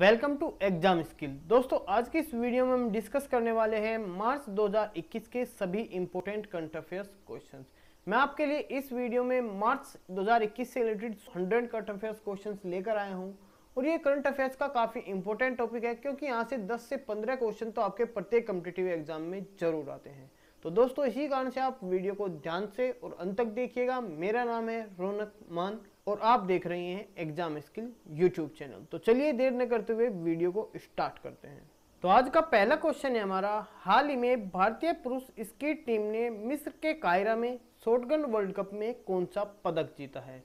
welcome to exam skill दोस्तों आज की इस वीडियो में हम डिस्कस करने वाले हैं मार्च 2021 के सभी इंपोर्टेंट करंट अफेयर्स क्वेश्चंस मैं आपके लिए इस वीडियो में मार्च 2021 से रिलेटेड 100 करंट अफेयर्स क्वेश्चंस लेकर आया हूं और ये करंट अफेयर्स का काफ़ी इंपोर्टेंट टॉपिक है क्योंकि यहाँ से दस से पंद्रह क्वेश्चन तो आपके प्रत्येक कम्पिटेटिव एग्जाम में जरूर आते हैं तो दोस्तों इसी कारण से आप वीडियो को ध्यान से और अंत तक देखिएगा मेरा नाम है रौनक मान और आप देख रहे हैं एग्जाम स्किल यूट्यूब चैनल तो चलिए देर न करते हुए वीडियो को स्टार्ट करते हैं तो आज का पहला क्वेश्चन है हमारा हाल ही में भारतीय पुरुष स्की टीम ने मिस्र के कायरा में शोटगन वर्ल्ड कप में कौन सा पदक जीता है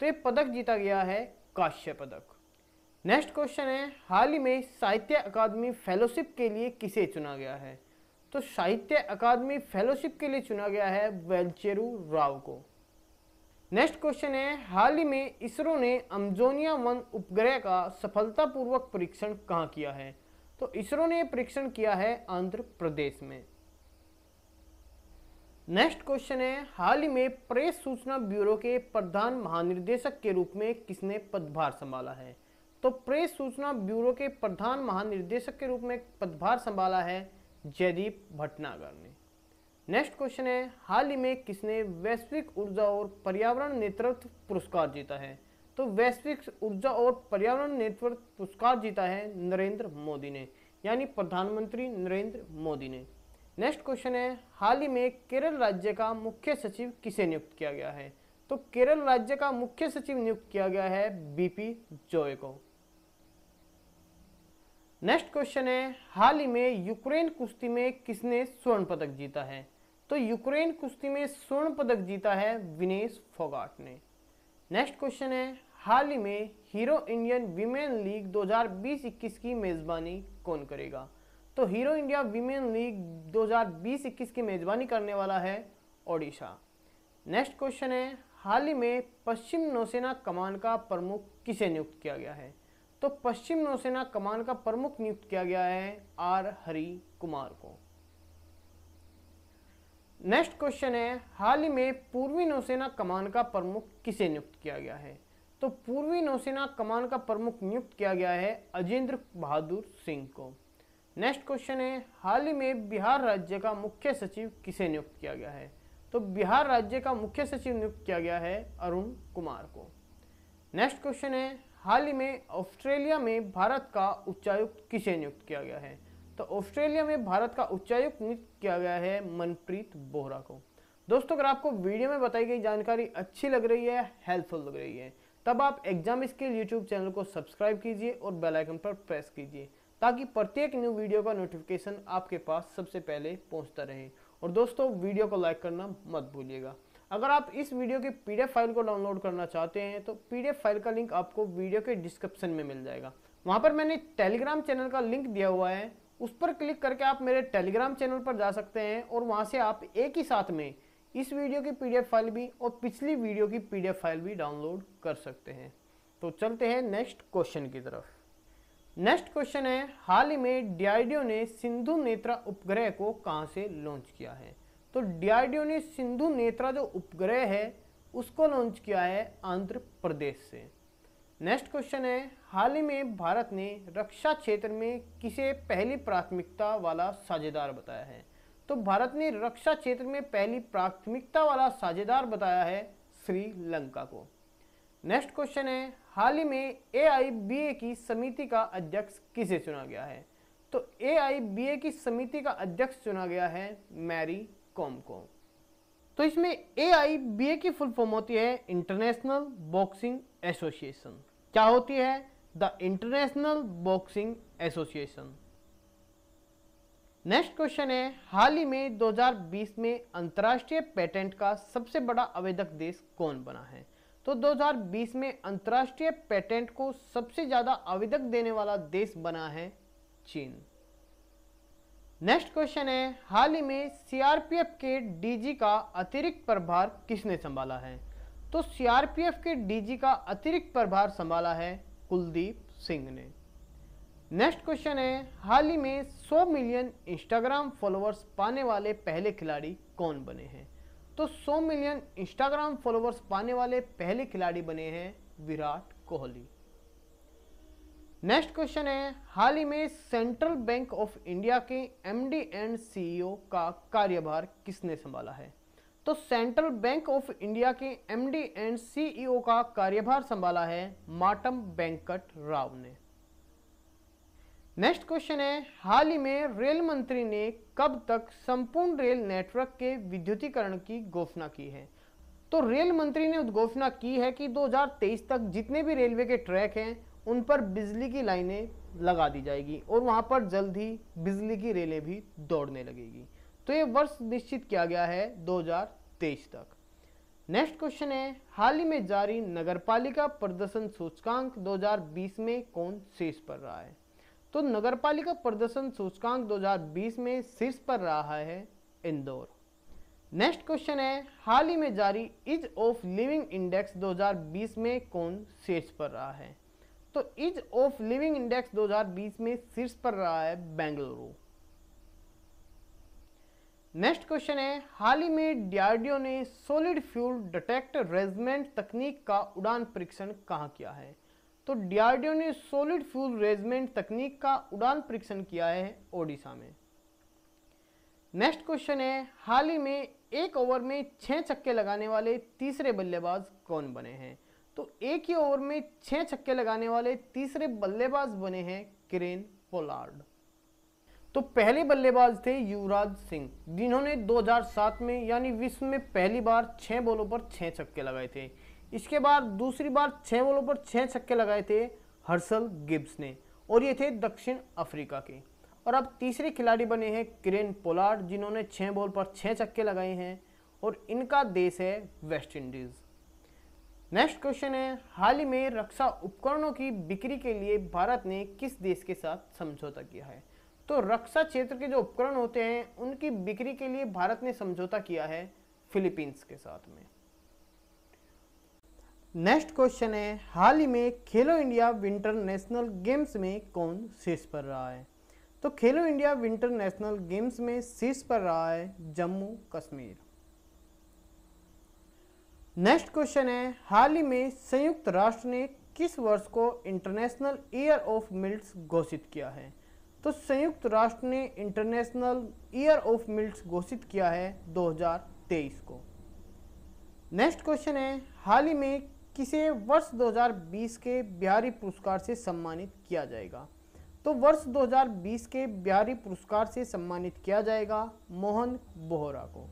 तो ये पदक जीता गया है काश्य पदक नेक्स्ट क्वेश्चन है हाल ही में साहित्य अकादमी फेलोशिप के लिए किसे चुना गया है तो साहित्य अकादमी फेलोशिप के लिए चुना गया है वेलचेरू राव को नेक्स्ट क्वेश्चन है हाल ही में इसरो ने अमजोनिया वन उपग्रह का सफलतापूर्वक परीक्षण कहाँ किया है तो इसरो ने परीक्षण किया है आंध्र प्रदेश में नेक्स्ट क्वेश्चन है हाल ही में प्रेस सूचना ब्यूरो के प्रधान महानिर्देशक के रूप में किसने पदभार संभाला है तो प्रेस सूचना ब्यूरो के प्रधान महानिर्देशक के रूप में पदभार संभाला है जयदीप भटनागर ने नेक्स्ट क्वेश्चन है हाल ही में किसने वैश्विक ऊर्जा और पर्यावरण नेतृत्व पुरस्कार जीता है तो वैश्विक ऊर्जा और पर्यावरण नेतृत्व पुरस्कार जीता है नरेंद्र मोदी ने यानी प्रधानमंत्री नरेंद्र मोदी ने नेक्स्ट क्वेश्चन है हाल ही में केरल राज्य का मुख्य सचिव किसे नियुक्त किया गया है तो केरल राज्य का मुख्य सचिव नियुक्त किया गया है बीपी जोय को नेक्स्ट क्वेश्चन है हाल ही में यूक्रेन कुश्ती में किसने स्वर्ण पदक जीता है तो यूक्रेन कुश्ती में स्वर्ण पदक जीता है विनेश फोगाट ने नेक्स्ट क्वेश्चन है हाल ही में हीरो इंडियन वीमेन लीग 2020-21 की मेज़बानी कौन करेगा तो हीरो इंडिया वीमेन लीग 2020-21 की मेज़बानी करने वाला है ओडिशा नेक्स्ट क्वेश्चन है हाल ही में पश्चिम नौसेना कमान का प्रमुख किसे नियुक्त किया गया है तो पश्चिम नौसेना कमान का प्रमुख नियुक्त किया गया है आर हरी कुमार को नेक्स्ट क्वेश्चन है हाल ही में पूर्वी नौसेना कमान का प्रमुख किसे नियुक्त किया गया है तो पूर्वी नौसेना कमान का प्रमुख नियुक्त किया गया है अजेंद्र बहादुर सिंह को नेक्स्ट क्वेश्चन है हाल ही में बिहार राज्य का मुख्य सचिव किसे नियुक्त किया गया है तो बिहार राज्य का मुख्य सचिव नियुक्त किया गया है अरुण कुमार को नेक्स्ट क्वेश्चन है हाल ही में ऑस्ट्रेलिया में भारत का उच्चायुक्त किसे नियुक्त किया गया है तो ऑस्ट्रेलिया में भारत का उच्चायुक्त नियुक्त किया गया है मनप्रीत बोहरा को दोस्तों अगर आपको वीडियो में बताई गई जानकारी अच्छी लग रही है हेल्पफुल लग रही है तब आप एग्जाम स्किल यूट्यूब चैनल को सब्सक्राइब कीजिए और बेल आइकन पर प्रेस कीजिए ताकि प्रत्येक न्यू वीडियो का नोटिफिकेशन आपके पास सबसे पहले पहुंचता रहे और दोस्तों वीडियो को लाइक करना मत भूलिएगा अगर आप इस वीडियो की पी फाइल को डाउनलोड करना चाहते हैं तो पी फाइल का लिंक आपको वीडियो के डिस्क्रिप्शन में मिल जाएगा वहाँ पर मैंने टेलीग्राम चैनल का लिंक दिया हुआ है उस पर क्लिक करके आप मेरे टेलीग्राम चैनल पर जा सकते हैं और वहाँ से आप एक ही साथ में इस वीडियो की पीडीएफ फाइल भी और पिछली वीडियो की पीडीएफ फाइल भी डाउनलोड कर सकते हैं तो चलते हैं नेक्स्ट क्वेश्चन की तरफ नेक्स्ट क्वेश्चन है हाल ही में डी ने सिंधु नेत्रा उपग्रह को कहाँ से लॉन्च किया है तो डी ने सिंधु नेत्रा जो उपग्रह है उसको लॉन्च किया है आंध्र प्रदेश से नेक्स्ट क्वेश्चन है हाल ही में भारत ने रक्षा क्षेत्र में किसे पहली प्राथमिकता वाला साझेदार बताया है तो भारत ने रक्षा क्षेत्र में पहली प्राथमिकता वाला साझेदार बताया है श्रीलंका को नेक्स्ट क्वेश्चन है हाल ही में ए की समिति का अध्यक्ष किसे चुना गया है तो ए की समिति का अध्यक्ष चुना गया है मैरी कॉम को तो इसमें ए की फुल फॉर्म होती है इंटरनेशनल बॉक्सिंग एसोसिएशन क्या होती है the International Boxing Association next question है हाल ही में 2020 में अंतर्राष्ट्रीय पेटेंट का सबसे बड़ा आवेदक देश कौन बना है तो 2020 में अंतर्राष्ट्रीय पेटेंट को सबसे ज़्यादा आवेदक देने वाला देश बना है चीन नेक्स्ट क्वेश्चन है हाल ही में सीआरपीएफ के डीजी का अतिरिक्त प्रभार किसने संभाला है तो सीआरपीएफ के डीजी का अतिरिक्त प्रभार संभाला है कुलदीप सिंह ने नेक्स्ट क्वेश्चन है हाल ही में 100 मिलियन इंस्टाग्राम फॉलोअर्स पाने वाले पहले खिलाड़ी कौन बने हैं तो 100 मिलियन इंस्टाग्राम फॉलोअर्स पाने वाले पहले खिलाड़ी बने हैं विराट कोहली नेक्स्ट क्वेश्चन है हाल ही में सेंट्रल बैंक ऑफ इंडिया के एमडी एंड सीईओ का कार्यभार किसने संभाला है तो सेंट्रल बैंक ऑफ इंडिया के एमडी एंड सीईओ का कार्यभार संभाला है माटम वेंकट राव ने नेक्स्ट क्वेश्चन है हाल ही में रेल मंत्री ने कब तक संपूर्ण रेल नेटवर्क के विद्युतीकरण की घोषणा की है तो रेल मंत्री ने उद्घोषणा की है कि 2023 तक जितने भी रेलवे के ट्रैक हैं उन पर बिजली की लाइनें लगा दी जाएगी और वहां पर जल्द ही बिजली की रेलें भी दौड़ने लगेगी तो ये वर्ष निश्चित किया गया है 2023 तक नेक्स्ट क्वेश्चन है हाल ही में जारी नगरपालिका प्रदर्शन सूचकांक 2020 में कौन शीर्ष पर रहा है तो नगरपालिका प्रदर्शन सूचकांक 2020 में शीर्ष पर रहा है इंदौर नेक्स्ट क्वेश्चन है हाल ही में जारी इज ऑफ लिविंग इंडेक्स 2020 में कौन शीर्ष पर रहा है तो इज ऑफ लिविंग इंडेक्स 2020 में शीर्ष पर रहा है बेंगलुरु नेक्स्ट क्वेश्चन है हाल ही में डीआरडीओ ने सॉलिड फ्यूल डिटेक्ट रेजमेंट तकनीक का उड़ान परीक्षण कहाँ किया है तो डीआरडीओ ने सॉलिड फ्यूल रेजमेंट तकनीक का उड़ान परीक्षण किया है ओडिशा में नेक्स्ट क्वेश्चन है हाल ही में एक ओवर में छः छक्के लगाने वाले तीसरे बल्लेबाज कौन बने हैं तो एक ही ओवर में छः छक्के लगाने वाले तीसरे बल्लेबाज बने हैं किरेन पोलार्ड तो पहले बल्लेबाज थे युवराज सिंह जिन्होंने 2007 में यानी विश्व में पहली बार छः बॉलों पर छः छक्के लगाए थे इसके बाद दूसरी बार छः बॉलों पर छः छक्के लगाए थे हर्सल गिब्स ने और ये थे दक्षिण अफ्रीका के और अब तीसरे खिलाड़ी बने हैं किरेन पोलार्ड जिन्होंने छः बॉल पर छः छक्के लगाए हैं और इनका देश है वेस्ट इंडीज़ नेक्स्ट क्वेश्चन है हाल ही में रक्षा उपकरणों की बिक्री के लिए भारत ने किस देश के साथ समझौता किया है तो रक्षा क्षेत्र के जो उपकरण होते हैं उनकी बिक्री के लिए भारत ने समझौता किया है फिलीपींस के साथ में नेक्स्ट क्वेश्चन है हाल ही में खेलो इंडिया विंटर नेशनल गेम्स में कौन शीर्ष पर रहा है तो खेलो इंडिया विंटर नेशनल गेम्स में शीर्ष पर रहा है जम्मू कश्मीर नेक्स्ट क्वेश्चन है हाल ही में संयुक्त राष्ट्र ने किस वर्ष को इंटरनेशनल ईयर ऑफ मिल्ट घोषित किया है तो संयुक्त राष्ट्र ने इंटरनेशनल ईयर ऑफ मिल्ट घोषित किया है 2023 को नेक्स्ट क्वेश्चन है हाल ही में किसे वर्ष 2020 के बिहारी पुरस्कार से सम्मानित किया जाएगा तो वर्ष 2020 के बिहारी पुरस्कार से सम्मानित किया जाएगा मोहन बोहरा को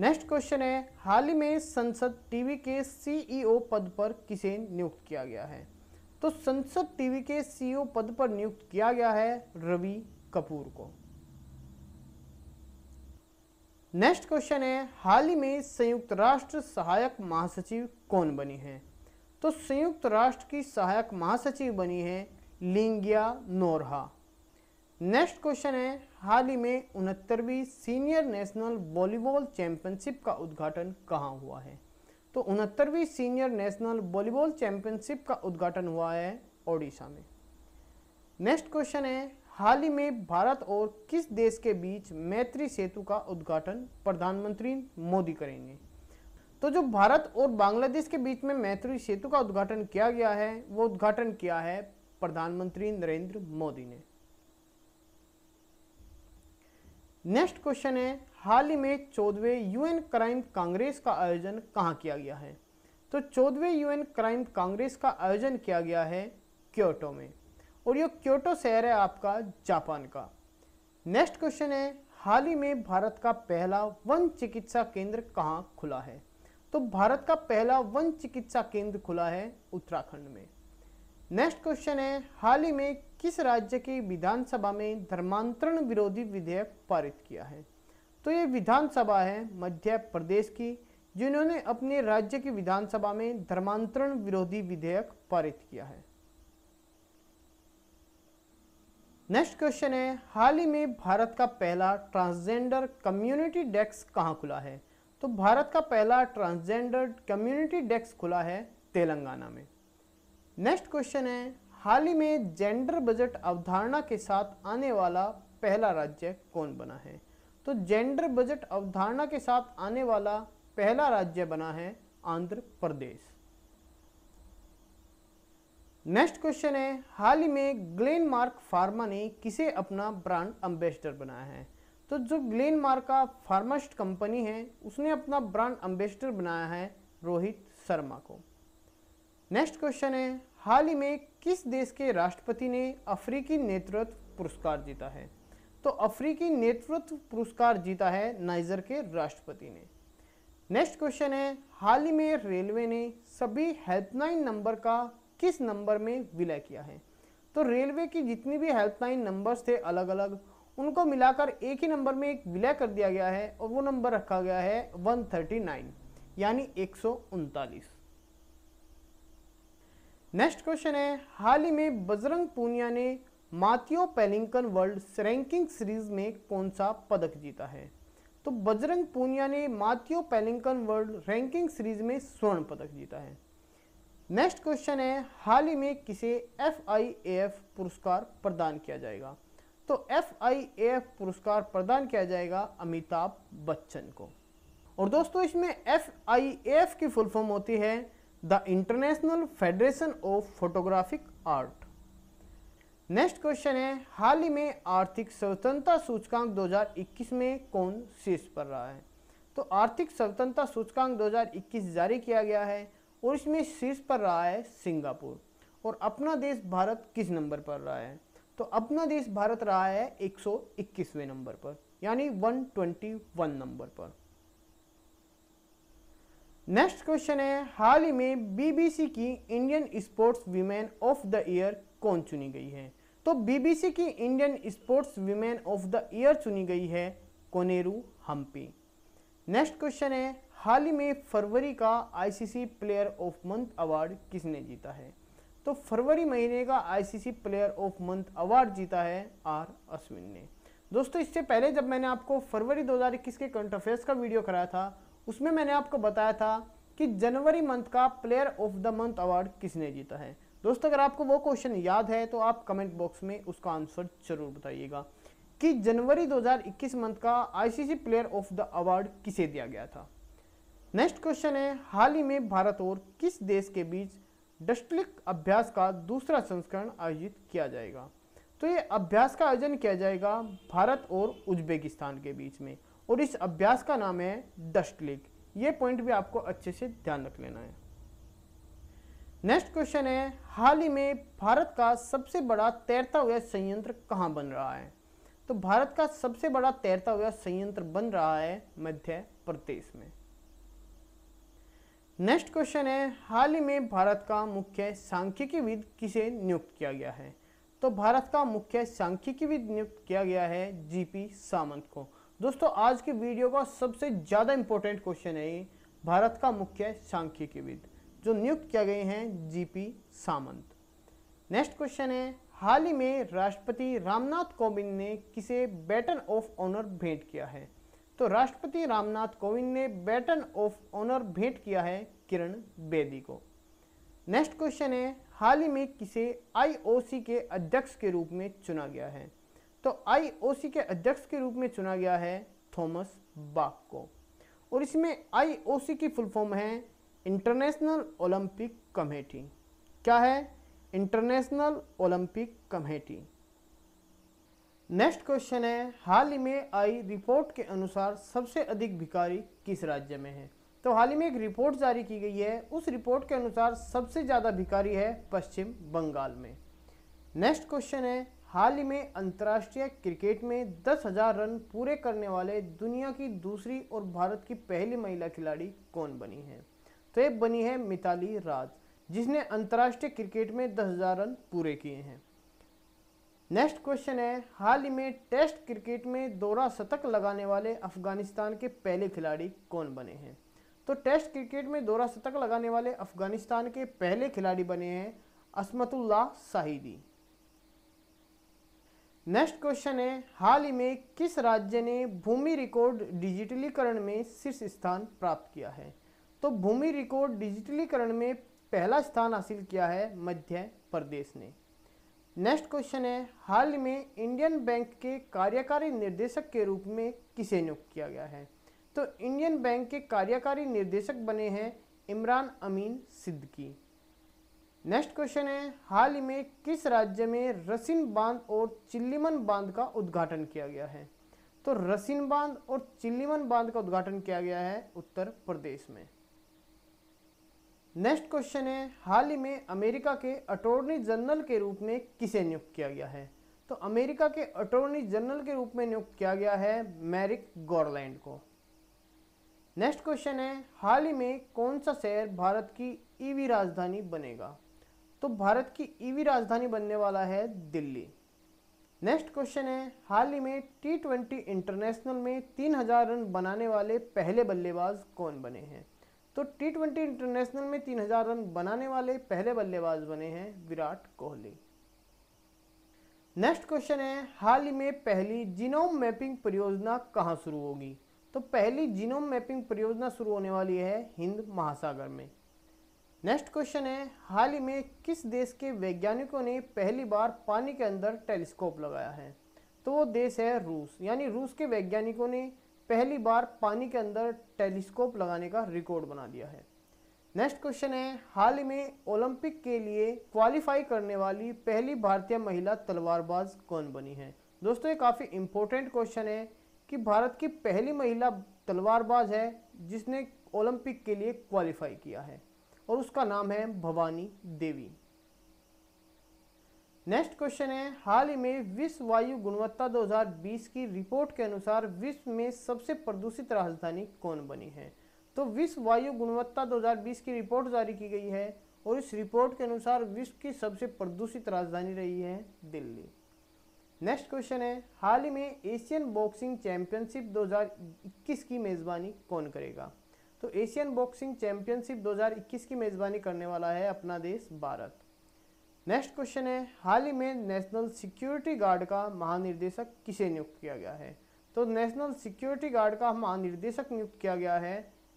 नेक्स्ट क्वेश्चन है हाल ही में संसद टीवी के सीईओ e पद पर किसे नियुक्त किया गया है तो संसद टीवी के सीईओ पद पर नियुक्त किया गया है रवि कपूर को नेक्स्ट क्वेश्चन है हाल ही में संयुक्त राष्ट्र सहायक महासचिव कौन बनी है तो संयुक्त राष्ट्र की सहायक महासचिव बनी है लिंगिया नोरहा नेक्स्ट क्वेश्चन है हाल ही में उनहत्तरवीं सीनियर नेशनल वॉलीबॉल चैंपियनशिप का उद्घाटन कहाँ हुआ है तो उनहत्तरवीं सीनियर नेशनल वॉलीबॉल चैंपियनशिप का उद्घाटन हुआ है ओडिशा में नेक्स्ट क्वेश्चन है हाल ही में भारत और किस देश के बीच मैत्री सेतु का उद्घाटन प्रधानमंत्री मोदी करेंगे तो जो भारत और बांग्लादेश के बीच में मैत्री सेतु का उद्घाटन किया गया है वो उद्घाटन किया है प्रधानमंत्री नरेंद्र मोदी ने नेक्स्ट क्वेश्चन है हाल ही में चौदहवें यूएन क्राइम कांग्रेस का आयोजन कहाँ किया गया है तो चौदहवें यूएन क्राइम कांग्रेस का आयोजन किया गया है क्योटो में और यह क्योटो शहर है आपका जापान का नेक्स्ट क्वेश्चन है हाल ही में भारत का पहला वन चिकित्सा केंद्र कहाँ खुला है तो भारत का पहला वन चिकित्सा केंद्र खुला है उत्तराखंड में नेक्स्ट क्वेश्चन है हाल ही में किस राज्य की विधानसभा में धर्मांतरण विरोधी विधेयक पारित किया है तो ये विधानसभा है मध्य प्रदेश की जिन्होंने अपने राज्य की विधानसभा में धर्मांतरण विरोधी विधेयक पारित किया है नेक्स्ट क्वेश्चन है हाल ही में भारत का पहला ट्रांसजेंडर कम्युनिटी डेस्क कहाँ खुला है तो भारत का पहला ट्रांसजेंडर कम्युनिटी डेस्क खुला है तेलंगाना में नेक्स्ट क्वेश्चन है हाल ही में जेंडर बजट अवधारणा के साथ आने वाला पहला राज्य कौन बना है तो जेंडर बजट अवधारणा के साथ आने वाला पहला राज्य बना है आंध्र प्रदेश नेक्स्ट क्वेश्चन है हाल ही में ग्लेन मार्क फार्मा ने किसे अपना ब्रांड एम्बेसडर बनाया है तो जो ग्लेन मार्क का फार्मास्ट कंपनी है उसने अपना ब्रांड एम्बेसडर बनाया है रोहित शर्मा को नेक्स्ट क्वेश्चन है हाल ही में किस देश के राष्ट्रपति ने अफ्रीकी नेतृत्व पुरस्कार जीता है तो अफ्रीकी नेतृत्व पुरस्कार जीता है नाइजर के राष्ट्रपति ने नेक्स्ट क्वेश्चन है हाल ही में रेलवे ने सभी हेल्पलाइन नंबर का किस नंबर में विलय किया है तो रेलवे की जितनी भी हेल्पलाइन नंबर्स थे अलग अलग उनको मिलाकर एक ही नंबर में एक विलय कर दिया गया है और वो नंबर रखा गया है 139 यानी एक नेक्स्ट क्वेश्चन है हाल ही में बजरंग पूनिया ने Matteo Pellicone World Ranking Series में कौन सा पदक जीता है तो बजरंग पूनिया ने Matteo Pellicone World Ranking Series में स्वर्ण पदक जीता है नेक्स्ट क्वेश्चन है हाल ही में किसे एफ पुरस्कार प्रदान किया जाएगा तो एफ पुरस्कार प्रदान किया जाएगा अमिताभ बच्चन को और दोस्तों इसमें एफ की फुल फॉर्म होती है the International Federation of Photographic Art next question है हाल ही में आर्थिक स्वतंत्रता सूचकांक 2021 में कौन शीर्ष पर रहा है तो आर्थिक स्वतंत्रता सूचकांक 2021 जारी किया गया है और इसमें शीर्ष पर रहा है सिंगापुर और अपना देश भारत किस नंबर पर रहा है तो अपना देश भारत रहा है 121वें नंबर पर यानी 121 नंबर पर नेक्स्ट क्वेश्चन है हाल ही में बीबीसी की Indian Sports Women of the Year कौन चुनी गई है तो बीबीसी की Indian Sports Women of the Year चुनी गई है कोनेरू हम्पी नेक्स्ट क्वेश्चन है हाल ही में फरवरी का ICC Player of Month award किसने जीता है तो फरवरी महीने का ICC Player of Month award जीता है आर अश्विन ने दोस्तों इससे पहले जब मैंने आपको फरवरी 2021 के करंट अफेयर्स का वीडियो कराया था उसमें मैंने आपको बताया था कि जनवरी मंथ का Player of the Month award किसने जीता है दोस्तों अगर आपको वो क्वेश्चन याद है तो आप कमेंट बॉक्स में उसका आंसर जरूर बताइएगा कि जनवरी 2021 मंथ का ICC Player of the award किसे दिया गया था नेक्स्ट क्वेश्चन है हाल ही में भारत और किस देश के बीच डस्टलिक अभ्यास का दूसरा संस्करण आयोजित किया जाएगा तो ये अभ्यास का आयोजन किया जाएगा भारत और उज्बेकिस्तान के बीच में और इस अभ्यास का नाम है डस्टलिक ये पॉइंट भी आपको अच्छे से ध्यान रख लेना है नेक्स्ट क्वेश्चन है हाल ही में भारत का सबसे बड़ा तैरता हुआ संयंत्र कहाँ बन रहा है तो भारत का सबसे बड़ा तैरता हुआ संयंत्र बन रहा है मध्य प्रदेश में नेक्स्ट क्वेश्चन है हाल ही में भारत का मुख्य सांख्यिकीविद किसे नियुक्त किया गया है तो भारत का मुख्य सांख्यिकीविद नियुक्त किया गया है जीपी सामंत को दोस्तों आज की वीडियो का सबसे ज़्यादा इंपॉर्टेंट क्वेश्चन है भारत का मुख्य सांख्यिकीविद जो नियुक्त किया गए हैं जीपी सामंत नेक्स्ट क्वेश्चन है हाल ही में राष्ट्रपति रामनाथ कोविंद ने किसे बैटन ऑफ ऑनर भेंट किया है तो राष्ट्रपति रामनाथ कोविंद ने बैटन ऑफ ऑनर भेंट किया है किरण बेदी को नेक्स्ट क्वेश्चन है हाल ही में किसे आईओसी के अध्यक्ष के रूप में चुना गया है तो आईओसी के अध्यक्ष के रूप में चुना गया है थॉमस बाक को और इसमें आईओसी की फुल फॉर्म है इंटरनेशनल ओलंपिक कमेटी क्या है International Olympic Committee next question है हाल ही में आई रिपोर्ट के अनुसार सबसे अधिक भिखारी किस राज्य में है तो हाल ही में एक रिपोर्ट जारी की गई है उस रिपोर्ट के अनुसार सबसे ज़्यादा भिखारी है पश्चिम बंगाल में नेक्स्ट क्वेश्चन है हाल ही में अंतर्राष्ट्रीय क्रिकेट में दस हजार रन पूरे करने वाले दुनिया की दूसरी और भारत की पहली महिला खिलाड़ी कौन बनी है तैब बनी है मिताली राज जिसने अंतर्राष्ट्रीय क्रिकेट में दस हज़ार रन पूरे किए हैं नेक्स्ट क्वेश्चन है हाल ही में टेस्ट क्रिकेट में दोहरा शतक लगाने वाले अफगानिस्तान के पहले खिलाड़ी कौन बने हैं तो टेस्ट क्रिकेट में दोहरा शतक लगाने वाले अफगानिस्तान के पहले खिलाड़ी बने हैं असमतुल्ला साहिदी नेक्स्ट क्वेश्चन है हाल ही में किस राज्य ने भूमि रिकॉर्ड डिजिटलीकरण में शीर्ष स्थान प्राप्त किया है तो भूमि रिकॉर्ड डिजिटलीकरण में पहला स्थान हासिल किया है मध्य प्रदेश ने नेक्स्ट क्वेश्चन है हाल में इंडियन बैंक के कार्यकारी निर्देशक के रूप में किसे नियुक्त किया गया है तो इंडियन बैंक के कार्यकारी निर्देशक बने हैं इमरान अमीन सिद्दकी नेक्स्ट क्वेश्चन है हाल ही में किस राज्य में रसिन बांध और चिल्लीमन बांध का उद्घाटन किया गया है तो रसिन बांध और चिल्लीमन बांध का उद्घाटन किया गया है उत्तर प्रदेश में नेक्स्ट क्वेश्चन है हाल ही में अमेरिका के अटॉर्नी जनरल के रूप में किसे नियुक्त किया गया है तो अमेरिका के अटॉर्नी जनरल के रूप में नियुक्त किया गया है मैरिक गोरलैंड को नेक्स्ट क्वेश्चन है हाल ही में कौन सा शहर भारत की ईवी राजधानी बनेगा तो भारत की ईवी राजधानी बनने वाला है दिल्ली नेक्स्ट क्वेश्चन है हाल ही में टी ट्वेंटी इंटरनेशनल में हजार रन बनाने वाले पहले बल्लेबाज कौन बने हैं तो टी ट्वेंटी इंटरनेशनल में तीन हजार रन बनाने वाले पहले बल्लेबाज बने हैं विराट कोहली नेक्स्ट क्वेश्चन है हाल ही में पहली जीनोम मैपिंग परियोजना कहाँ शुरू होगी तो पहली जीनोम मैपिंग परियोजना शुरू होने वाली है हिंद महासागर में नेक्स्ट क्वेश्चन है हाल ही में किस देश के वैज्ञानिकों ने पहली बार पानी के अंदर टेलीस्कोप लगाया है तो वो देश है रूस यानी रूस के वैज्ञानिकों ने पहली बार पानी के अंदर टेलीस्कोप लगाने का रिकॉर्ड बना दिया है नेक्स्ट क्वेश्चन है हाल ही में ओलंपिक के लिए क्वालिफाई करने वाली पहली भारतीय महिला तलवारबाज कौन बनी है दोस्तों ये काफ़ी इम्पोर्टेंट क्वेश्चन है कि भारत की पहली महिला तलवारबाज है जिसने ओलंपिक के लिए क्वालिफाई किया है और उसका नाम है भवानी देवी नेक्स्ट क्वेश्चन है हाल ही में विश्व वायु गुणवत्ता 2020 की रिपोर्ट के अनुसार विश्व में सबसे प्रदूषित राजधानी कौन बनी है तो विश्व वायु गुणवत्ता 2020 की रिपोर्ट जारी की गई है और इस रिपोर्ट के अनुसार विश्व की सबसे प्रदूषित राजधानी रही है दिल्ली नेक्स्ट क्वेश्चन है हाल ही में एशियन बॉक्सिंग चैंपियनशिप 2021 की मेज़बानी कौन करेगा तो एशियन बॉक्सिंग चैंपियनशिप 2021 की मेज़बानी करने वाला है अपना देश भारत नेक्स्ट क्वेश्चन है हाल ही में नेशनल सिक्योरिटी गार्ड का महानिर्देशक किसे नियुक्त किया गया है तो नेशनल सिक्योरिटी गार्ड का महानिर्देशक नियुक्त किया गया है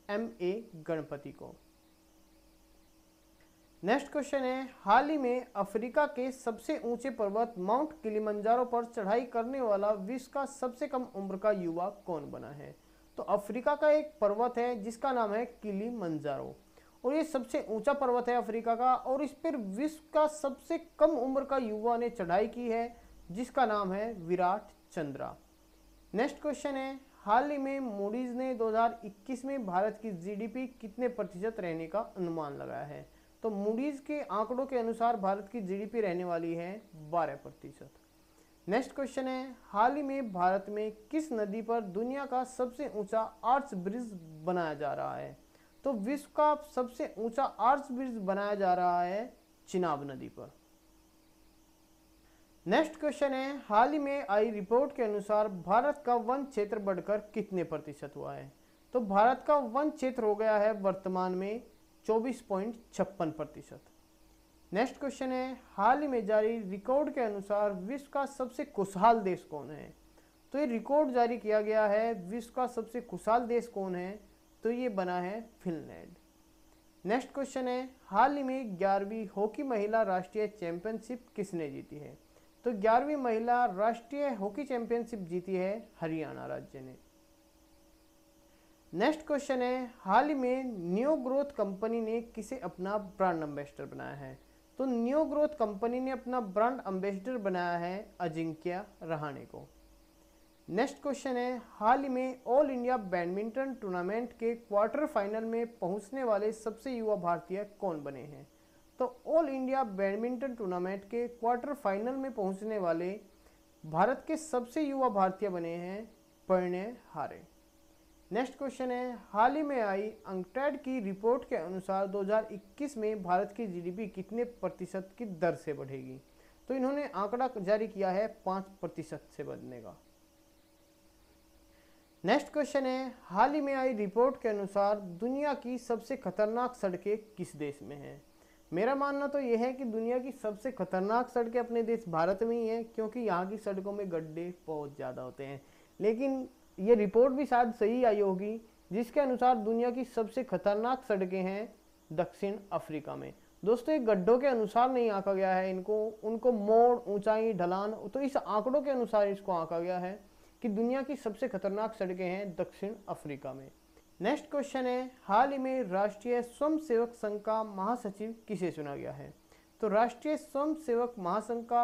एम ए गणपति को नेक्स्ट क्वेश्चन है हाल ही में अफ्रीका के सबसे ऊंचे पर्वत माउंट किलिमंजारो पर चढ़ाई करने वाला विश्व का सबसे कम उम्र का युवा कौन बना है तो अफ्रीका का एक पर्वत है जिसका नाम है किलिमंजारो और ये सबसे ऊंचा पर्वत है अफ्रीका का और इस पर विश्व का सबसे कम उम्र का युवा ने चढ़ाई की है जिसका नाम है विराट चंद्रा नेक्स्ट क्वेश्चन है हाल ही में मूडीज ने 2021 में भारत की जीडीपी कितने प्रतिशत रहने का अनुमान लगाया है तो मूडीज के आंकड़ों के अनुसार भारत की जीडीपी रहने वाली है 12 प्रतिशत नेक्स्ट क्वेश्चन है हाल ही में भारत में किस नदी पर दुनिया का सबसे ऊंचा आर्ट्स ब्रिज बनाया जा रहा है तो विश्व का सबसे ऊंचा आर्च ब्रिज बनाया जा रहा है चिनाब नदी पर नेक्स्ट क्वेश्चन है हाल ही में आई रिपोर्ट के अनुसार भारत का वन क्षेत्र बढ़कर कितने प्रतिशत हुआ है तो भारत का वन क्षेत्र हो गया है वर्तमान में चौबीस पॉइंट छप्पन प्रतिशत नेक्स्ट क्वेश्चन है हाल ही में जारी रिकॉर्ड के अनुसार विश्व का सबसे खुशहाल देश कौन है तो ये रिकॉर्ड जारी किया गया है विश्व का सबसे खुशहाल देश कौन है तो ये बना है फिनलैंड नेक्स्ट क्वेश्चन है हाल ही में ग्यारहवीं हॉकी महिला राष्ट्रीय चैंपियनशिप किसने जीती है तो ग्यारहवीं महिला राष्ट्रीय हॉकी चैंपियनशिप जीती है हरियाणा राज्य ने नेक्स्ट क्वेश्चन है हाल ही में न्यू ग्रोथ कंपनी ने किसे अपना ब्रांड एम्बेसडर बनाया है तो न्यू ग्रोथ कंपनी ने अपना ब्रांड एम्बेसडर बनाया है अजिंक्या रहाणे को नेक्स्ट क्वेश्चन है हाल ही में ऑल इंडिया बैडमिंटन टूर्नामेंट के क्वार्टर फाइनल में पहुंचने वाले सबसे युवा भारतीय कौन बने हैं तो ऑल इंडिया बैडमिंटन टूर्नामेंट के क्वार्टर फाइनल में पहुंचने वाले भारत के सबसे युवा भारतीय बने हैं परिणय हारे नेक्स्ट क्वेश्चन है हाल ही में आई अंकटैड की रिपोर्ट के अनुसार 2021 में भारत की जीडीपी कितने प्रतिशत की दर से बढ़ेगी तो इन्होंने आंकड़ा जारी किया है पाँच प्रतिशत से बढ़ने का नेक्स्ट क्वेश्चन है हाल ही में आई रिपोर्ट के अनुसार दुनिया की सबसे खतरनाक सड़कें किस देश में हैं मेरा मानना तो यह है कि दुनिया की सबसे खतरनाक सड़कें अपने देश भारत में ही हैं क्योंकि यहाँ की सड़कों में गड्ढे बहुत ज़्यादा होते हैं लेकिन ये रिपोर्ट भी शायद सही आई होगी जिसके अनुसार दुनिया की सबसे खतरनाक सड़कें हैं दक्षिण अफ्रीका में दोस्तों ये गड्ढों के अनुसार नहीं आंका गया है इनको उनको मोड़ ऊंचाई ढलान तो इस आंकड़ों के अनुसार इसको आंका गया है कि दुनिया की सबसे खतरनाक सड़कें हैं दक्षिण अफ्रीका में नेक्स्ट क्वेश्चन है हाल ही में राष्ट्रीय स्वयंसेवक संघ का महासचिव किसे चुना गया है तो राष्ट्रीय स्वयंसेवक महासंघ का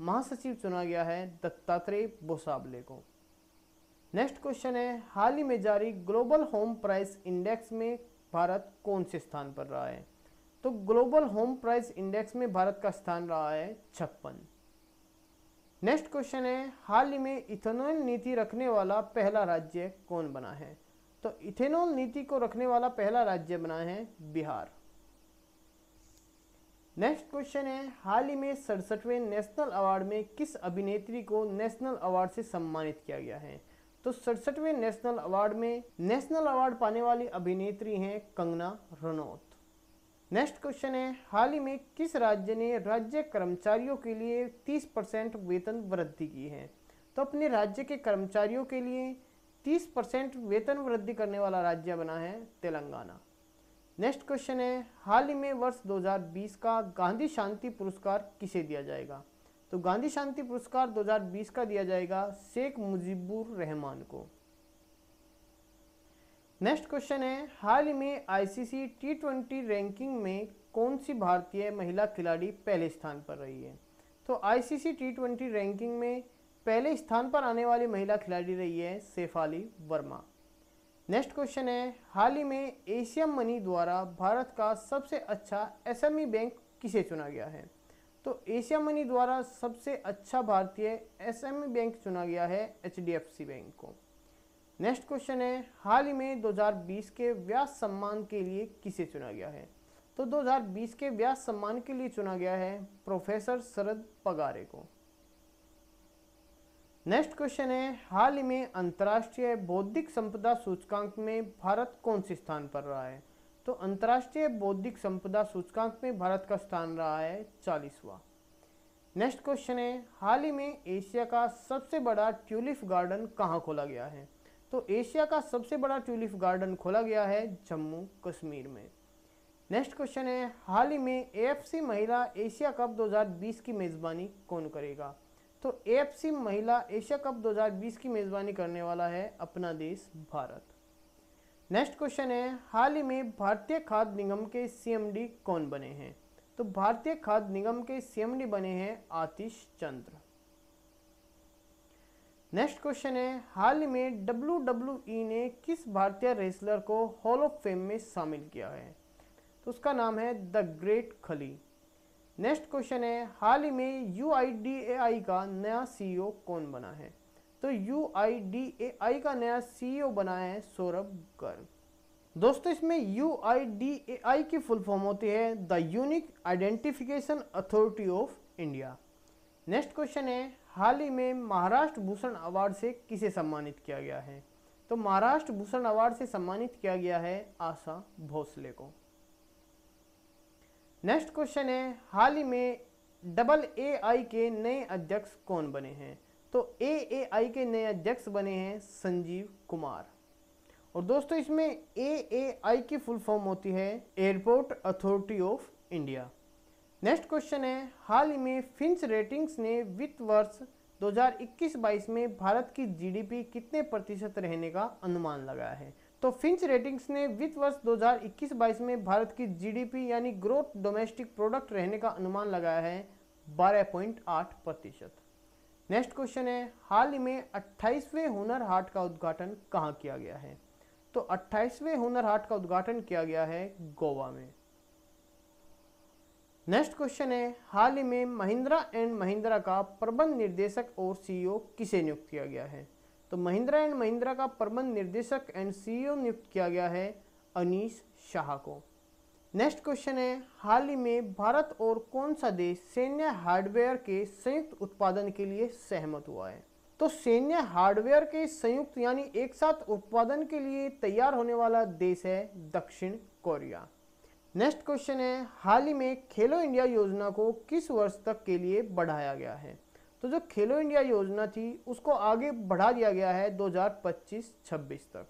महासचिव चुना गया है दत्तात्रेय बोसाबले को नेक्स्ट क्वेश्चन है हाल ही में जारी ग्लोबल होम प्राइस इंडेक्स में भारत कौन से स्थान पर रहा है तो ग्लोबल होम प्राइस इंडेक्स में भारत का स्थान रहा है छप्पन नेक्स्ट क्वेश्चन है हाल ही में इथेनॉल नीति रखने वाला पहला राज्य कौन बना है तो इथेनॉल नीति को रखने वाला पहला राज्य बना है बिहार नेक्स्ट क्वेश्चन है हाल ही में सड़सठवें नेशनल अवार्ड में किस अभिनेत्री को नेशनल अवार्ड से सम्मानित किया गया है तो सड़सठवें नेशनल अवार्ड में नेशनल अवार्ड पाने वाली अभिनेत्री हैं कंगना रनौत नेक्स्ट क्वेश्चन है हाल ही में किस राज्य ने राज्य कर्मचारियों के लिए 30 परसेंट वेतन वृद्धि की है तो अपने राज्य के कर्मचारियों के लिए 30 परसेंट वेतन वृद्धि करने वाला राज्य बना है तेलंगाना नेक्स्ट क्वेश्चन है हाल ही में वर्ष 2020 का गांधी शांति पुरस्कार किसे दिया जाएगा तो गांधी शांति पुरस्कार 2020 का दिया जाएगा शेख मुजीबुर रहमान को नेक्स्ट क्वेश्चन है हाल ही में आईसीसी टी ट्वेंटी रैंकिंग में कौन सी भारतीय महिला खिलाड़ी पहले स्थान पर रही है तो आईसीसी टी ट्वेंटी रैंकिंग में पहले स्थान पर आने वाली महिला खिलाड़ी रही है सेफाली वर्मा नेक्स्ट क्वेश्चन है हाल ही में एशियम मनी द्वारा भारत का सबसे अच्छा एसएमई e बैंक किसे चुना गया है तो एशिया मनी द्वारा सबसे अच्छा भारतीय एसएमई e बैंक चुना गया है एचडीएफसी बैंक को नेक्स्ट क्वेश्चन है हाल ही में 2020 के व्यास सम्मान के लिए किसे चुना गया है तो 2020 के व्यास सम्मान के लिए चुना गया है प्रोफेसर शरद पगारे को नेक्स्ट क्वेश्चन है हाल ही में अंतर्राष्ट्रीय बौद्धिक संपदा सूचकांक में भारत कौन से स्थान पर रहा है तो अंतर्राष्ट्रीय बौद्धिक संपदा सूचकांक में भारत का स्थान रहा है चालीसवा नेक्स्ट क्वेश्चन है हाल ही में एशिया का सबसे बड़ा ट्यूलिप गार्डन कहाँ खोला गया है तो एशिया का सबसे बड़ा ट्यूलिप गार्डन खोला गया है जम्मू कश्मीर में नेक्स्ट क्वेश्चन है हाल ही में एएफसी महिला एशिया कप 2020 की मेज़बानी कौन करेगा तो एएफसी महिला एशिया कप 2020 की मेज़बानी करने वाला है अपना देश भारत नेक्स्ट क्वेश्चन है हाल ही में भारतीय खाद्य निगम के सीएमडी कौन बने हैं तो भारतीय खाद्य निगम के सीएमडी बने हैं आतिश चंद्र नेक्स्ट क्वेश्चन है हाल ही में डब्ल्यू डब्ल्यू ई ने किस भारतीय रेसलर को हॉल ऑफ फेम में शामिल किया है तो उसका नाम है the great Khali next question है हाल ही में यू का नया सीईओ e कौन बना है तो यू का नया सीईओ e बना है सौरभ गर्ग दोस्तों इसमें यू की फुल फॉर्म होती है the Unique Identification Authority of India next question है हाल ही में महाराष्ट्र भूषण अवार्ड से किसे सम्मानित किया गया है तो महाराष्ट्र भूषण अवार्ड से सम्मानित किया गया है आशा भोसले को नेक्स्ट क्वेश्चन है हाल ही में डबल ए आई के नए अध्यक्ष कौन बने हैं तो ए ए आई के नए अध्यक्ष बने हैं संजीव कुमार और दोस्तों इसमें ए ए आई की फुल फॉर्म होती है Airport Authority of India next question है हाल ही में फिंच रेटिंग्स ने वित्त वर्ष 2021-22 में भारत की जीडीपी कितने प्रतिशत रहने का अनुमान लगाया है तो फिंच रेटिंग्स ने वित्त वर्ष 2021-22 में भारत की जीडीपी यानी ग्रोथ डोमेस्टिक प्रोडक्ट रहने का अनुमान लगाया है 12.8 प्रतिशत नेक्स्ट क्वेश्चन है हाल ही में 28वें हुनर हाट का उद्घाटन कहाँ किया गया है तो 28वें हुनर हाट का उद्घाटन किया गया है गोवा में नेक्स्ट क्वेश्चन है हाल ही में महिंद्रा एंड महिंद्रा का प्रबंध निर्देशक और सीईओ e किसे नियुक्त किया गया है तो महिंद्रा एंड महिंद्रा का प्रबंध निर्देशक एंड सीईओ e नियुक्त किया गया है अनीश शाह को नेक्स्ट क्वेश्चन है हाल ही में भारत और कौन सा देश सैन्य हार्डवेयर के संयुक्त उत्पादन के लिए सहमत हुआ है तो सैन्य हार्डवेयर के संयुक्त यानी एक साथ उत्पादन के लिए तैयार होने वाला देश है दक्षिण कोरिया नेक्स्ट क्वेश्चन है हाल ही में खेलो इंडिया योजना को किस वर्ष तक के लिए बढ़ाया गया है तो जो खेलो इंडिया योजना थी उसको आगे बढ़ा दिया गया है 2025-26 तक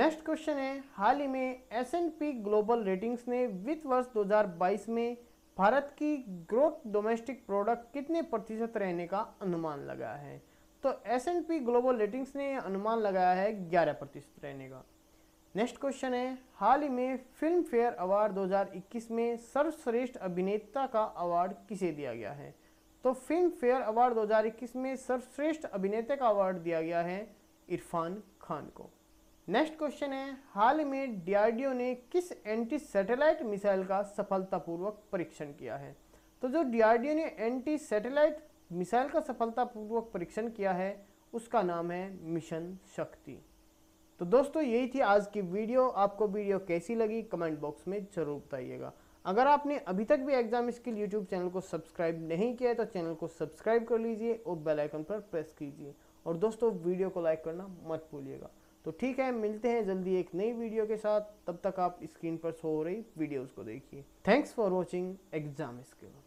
नेक्स्ट क्वेश्चन है हाल ही में S and P Global Ratings ने वित्त वर्ष 2022 में भारत की ग्रोथ डोमेस्टिक प्रोडक्ट कितने प्रतिशत रहने का अनुमान लगाया है तो S and P Global Ratings ने अनुमान लगाया है ग्यारह प्रतिशत रहने का नेक्स्ट क्वेश्चन है हाल ही में फिल्म फेयर अवार्ड 2021 में सर्वश्रेष्ठ अभिनेता का अवार्ड किसे दिया गया है तो फिल्म फेयर अवार्ड 2021 में सर्वश्रेष्ठ अभिनेता का अवार्ड दिया गया है इरफान खान को नेक्स्ट क्वेश्चन है हाल ही में डीआरडीओ ने किस एंटी सैटेलाइट मिसाइल का सफलतापूर्वक परीक्षण किया है तो जो डीआरडीओ ने एंटी सैटेलाइट मिसाइल का सफलतापूर्वक परीक्षण किया है उसका नाम है मिशन शक्ति तो दोस्तों यही थी आज की वीडियो आपको वीडियो कैसी लगी कमेंट बॉक्स में ज़रूर बताइएगा अगर आपने अभी तक भी एग्जाम स्किल यूट्यूब चैनल को सब्सक्राइब नहीं किया है तो चैनल को सब्सक्राइब कर लीजिए और बेल आइकन पर प्रेस कीजिए और दोस्तों वीडियो को लाइक करना मत भूलिएगा तो ठीक है मिलते हैं जल्दी एक नई वीडियो के साथ तब तक आप स्क्रीन पर शो हो रही वीडियोज़ को देखिए thanks for watching exam skill